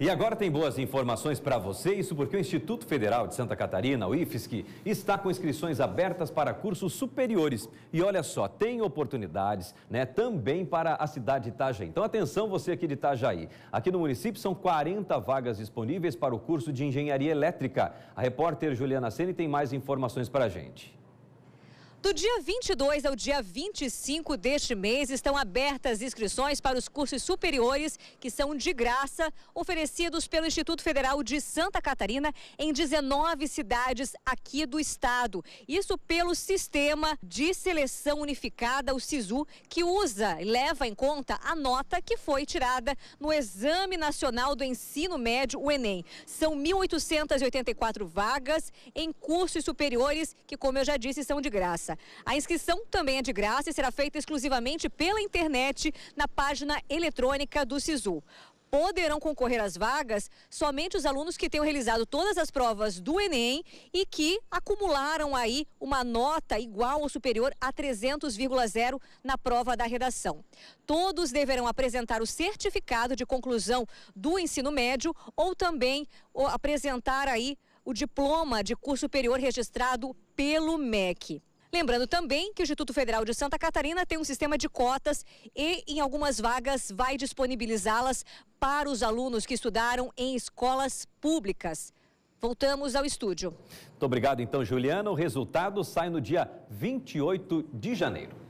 E agora tem boas informações para você, isso porque o Instituto Federal de Santa Catarina, o IFSC, está com inscrições abertas para cursos superiores. E olha só, tem oportunidades né, também para a cidade de Itajaí. Então atenção você aqui de Itajaí. Aqui no município são 40 vagas disponíveis para o curso de Engenharia Elétrica. A repórter Juliana Sene tem mais informações para a gente. Do dia 22 ao dia 25 deste mês estão abertas inscrições para os cursos superiores que são de graça, oferecidos pelo Instituto Federal de Santa Catarina em 19 cidades aqui do estado. Isso pelo sistema de seleção unificada, o SISU, que usa e leva em conta a nota que foi tirada no Exame Nacional do Ensino Médio, o ENEM. São 1.884 vagas em cursos superiores que, como eu já disse, são de graça. A inscrição também é de graça e será feita exclusivamente pela internet na página eletrônica do SISU poderão concorrer às vagas somente os alunos que tenham realizado todas as provas do Enem e que acumularam aí uma nota igual ou superior a 300,0 na prova da redação. Todos deverão apresentar o certificado de conclusão do ensino médio ou também apresentar aí o diploma de curso superior registrado pelo MEC. Lembrando também que o Instituto Federal de Santa Catarina tem um sistema de cotas e, em algumas vagas, vai disponibilizá-las para os alunos que estudaram em escolas públicas. Voltamos ao estúdio. Muito obrigado, então, Juliana. O resultado sai no dia 28 de janeiro.